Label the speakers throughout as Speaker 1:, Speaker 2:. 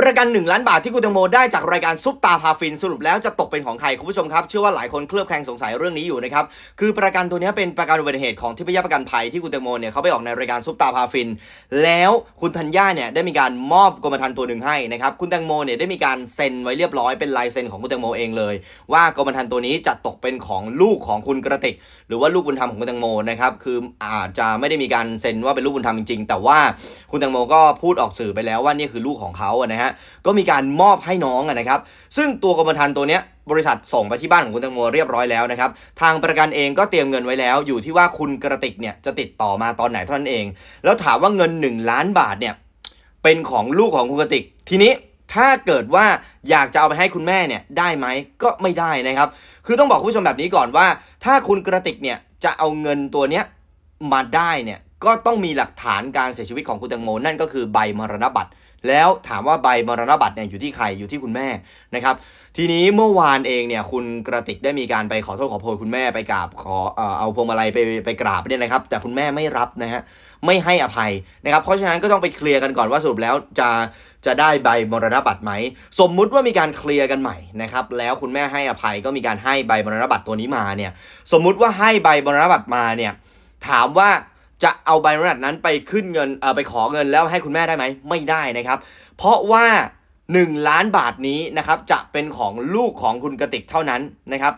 Speaker 1: ประกัน1ล้านบาทที่คุณตังโมได้จากรายการซุปตาพาฟินสรุปแล้วจะตกเป็นของใครคุณผู้ชมครับ เชื่อว่าหลายคนเคลือบแคลงสงสัยเรื่องนี้อยู่นะครับคือประกันตัวนี้เป็นประกันอุบัติเหตุของที่พยาประกันภัยที่คุณตังโมเนี่ยเขาไปออกในรายการซุปตาพาฟินแล้วคุณธัญญาเนี่ยได้มีการมอบกรมธรรม์ตัวหนึ่งให้นะครับคุณตังโมเนี่ยได้มีการเซ็นไว้เรียบร้อยเป็นลายเซ็นของคุณตังโมเองเลย ว่ากรมธรรม์ตัวนี้จะตกเป็นของลูกของคุณกระติกหรือว่าลูกบุญธรรมของคุณตังโมนะครับคืออาจจะไม่ได้มีการเซ็นว่าเป็นลูกบุญธรรมจริง ๆ แต่ว่าคุณตังโมก็พูดออกสื่อไปแล้วว่านี่คือลูกของเขานะฮะฮะก็มีการมอบให้น้องนะครับ ซึ่งตัวกรมธรรม์ตัวเนี้ยบริษัทส่งไปที่บ้านของคุณตังโมเรียบร้อยแล้วนะครับ ทางประกันเองก็เตรียมเงินไว้แล้ว อยู่ที่ว่าคุณกระติกเนี่ยจะติดต่อมาตอนไหนเท่านั้นเอง แล้วถามว่าเงิน1ล้านบาทเนี่ยเป็นของลูกของคุณกระติก ทีนี้ถ้าเกิดว่าอยากจะเอาไปให้คุณแม่เนี่ยได้ไหมก็ไม่ได้นะครับ คือต้องบอกผู้ชมแบบนี้ก่อนว่า ถ้าคุณกระติกเนี่ยจะเอาเงินตัวเนี้ยมาได้เนี่ยก็ต้องมีหลักฐานการเสียชีวิตของคุณตังโมนั่นก็คือใบมรณบัตร แล้วถามว่าใบมรณบัตรเนี่ยอยู่ที่ใครอยู่ที่คุณแม่นะครับ ทีนี้เมื่อวานเองเนี่ย คุณกระติกได้มีการไปขอโทษขอโพยคุณแม่ไปกราบขอเอาพวงมาลัยไปไปกราบเนี่ยนะครับแต่คุณแม่ไม่รับนะฮะไม่ให้อภัยนะครับเพราะฉะนั้นก็ต้องไปเคลียร์กันก่อนว่าสรุปแล้วจะจะได้ใบมรณบัตรไหมสมมุติว่ามีการเคลียร์กันใหม่นะครับแล้วคุณแม่ให้อภัย ก็มีการให้ใบมรณบัตรตัวนี้มาเนี่ยสมมุติว่าให้ใบมรณบัตรมาเนี่ยถามว่าจะเอาใบอรุญัตนั้นไปขึ้นเงินเออไปขอเงินแล้วให้คุณแม่ได้ไหมไม่ได้นะครับ เพราะว่า1ล้านบาทนี้นะครับจะเป็นของลูกของคุณกติกเท่านั้นนะครับ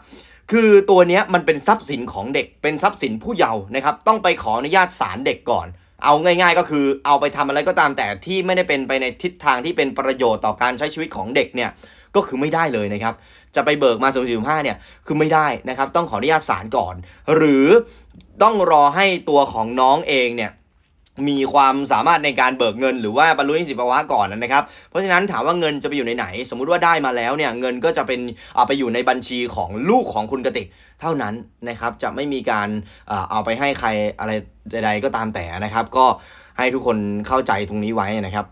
Speaker 1: คือตัวนี้มันเป็นทรัพย์สินของเด็กเป็นทรัพย์สินผู้เยาว์นะครับต้องไปขออนุญาตศาลเด็กก่อน เอาง่าย ๆ ก็คือเอาไปทำอะไรก็ตามแต่ที่ไม่ได้เป็นไปในทิศทางที่เป็นประโยชน์ต่อการใช้ชีวิตของเด็กเนี่ยก็คือไม่ได้เลยนะครับ จะไปเบิกมา0.5เนี่ยคือไม่ได้นะครับ ต้องขออนุญาตศาลก่อน หรือต้องรอให้ตัวของน้องเองเนี่ยมีความสามารถในการเบิกเงินหรือว่าบรรลุนิติภาวะก่อนนะครับ เพราะฉะนั้นถามว่าเงินจะไปอยู่ไหน สมมุติว่าได้มาแล้วเนี่ยเงินก็จะเป็นเอาไปอยู่ในบัญชีของลูกของคุณกติกเท่านั้นนะครับจะไม่มีการเอาไปให้ใครอะไรใดๆ ก็ตามแต่นะครับ ก็ให้ทุกคนเข้าใจตรงนี้ไว้นะครับ